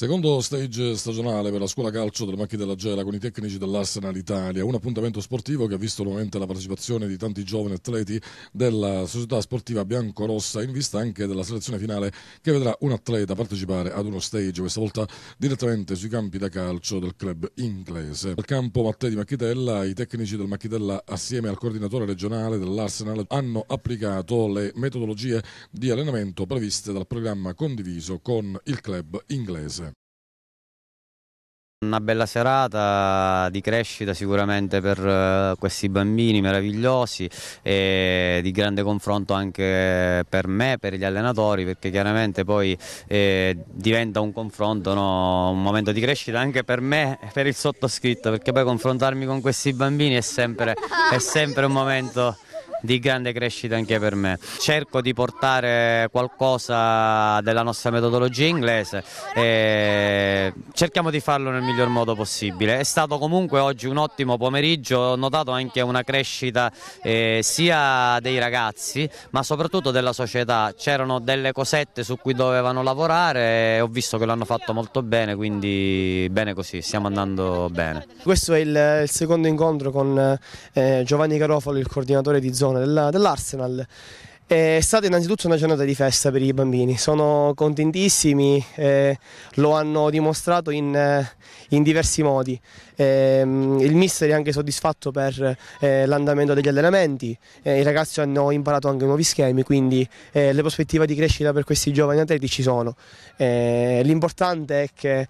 Secondo stage stagionale per la scuola calcio del Macchi della Gela con i tecnici dell'Arsenal Italia, un appuntamento sportivo che ha visto nuovamente la partecipazione di tanti giovani atleti della società sportiva biancorossa in vista anche della selezione finale che vedrà un atleta partecipare ad uno stage, questa volta direttamente sui campi da calcio del club inglese. Al campo Mattei di Macchitella, i tecnici del Macchitella assieme al coordinatore regionale dell'Arsenal hanno applicato le metodologie di allenamento previste dal programma condiviso con il club inglese. Una bella serata di crescita sicuramente per eh, questi bambini meravigliosi e di grande confronto anche per me, per gli allenatori, perché chiaramente poi eh, diventa un confronto, no? un momento di crescita anche per me e per il sottoscritto, perché poi confrontarmi con questi bambini è sempre, è sempre un momento di grande crescita anche per me. Cerco di portare qualcosa della nostra metodologia inglese e cerchiamo di farlo nel miglior modo possibile. È stato comunque oggi un ottimo pomeriggio, ho notato anche una crescita eh, sia dei ragazzi ma soprattutto della società. C'erano delle cosette su cui dovevano lavorare e ho visto che l'hanno fatto molto bene, quindi bene così, stiamo andando bene. Questo è il, il secondo incontro con eh, Giovanni Garofalo, il coordinatore di Zona formazione della, dell'Arsenal eh, è stata innanzitutto una giornata di festa per i bambini, sono contentissimi, eh, lo hanno dimostrato in, eh, in diversi modi. Eh, il mister è anche soddisfatto per eh, l'andamento degli allenamenti, eh, i ragazzi hanno imparato anche nuovi schemi, quindi le prospettive di crescita per questi giovani atleti ci sono. l'importante è che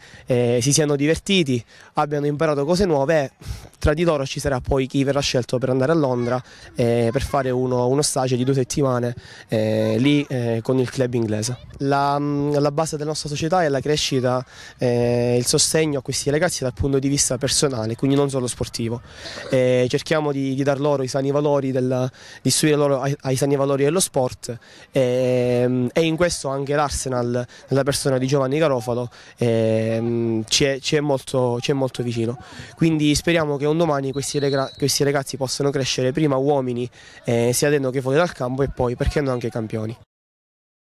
si siano divertiti, abbiano imparato cose nuove e tra di loro ci sarà poi chi verrà scelto per andare a Londra per fare uno, uno stage di due settimane eh, lì eh, con il club inglese. La, mm, la, base della nostra società è la crescita, eh, il sostegno a questi ragazzi dal punto di vista personale, quindi non solo sportivo. Eh, cerchiamo di, di, dar loro i sani valori, della, di istruire loro ai, ai, sani valori dello sport ehm, e in questo anche l'Arsenal, nella persona di Giovanni Garofalo, ehm, ci, è, ci è molto, molto vicino. Quindi speriamo che un domani questi, ragazzi possano crescere prima uomini eh, sia dentro che fuori dal campo e poi perché hanno anche campioni.